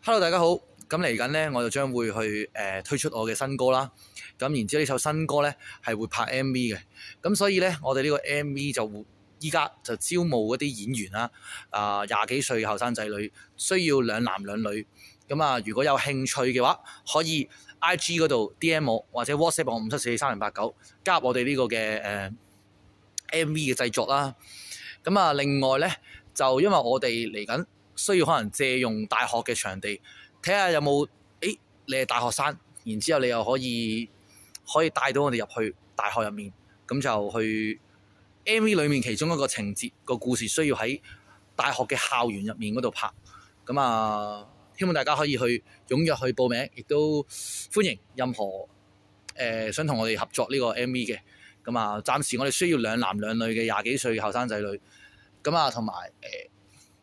Hello，大家好。咁嚟緊呢，我就將會去誒推出我嘅新歌啦。咁然之後呢首新歌呢，係會拍 MV 嘅。咁所以呢，我哋呢個 MV 就依家就招募一啲演員啦。啊，廿幾歲嘅後生仔女，需要兩男兩女。咁啊，如果有興趣嘅話，可以 IG 嗰度 DM 我或者 WhatsApp 我五七四三零八九，加入我哋呢個嘅誒 MV 嘅製作啦。咁啊，另外呢，就因為我哋嚟緊。需要可能借用大學嘅場地，睇下有冇？誒，你係大學生，然之後你又可以可以帶到我哋入去大學入面，咁就去 MV 裏面其中一個情節個故事需要喺大學嘅校園入面嗰度拍。咁啊，希望大家可以去踴躍去報名，亦都歡迎任何誒想同我哋合作呢個 MV 嘅。咁啊，暫時我哋需要兩男兩女嘅廿幾歲後生仔女。咁啊，同埋誒。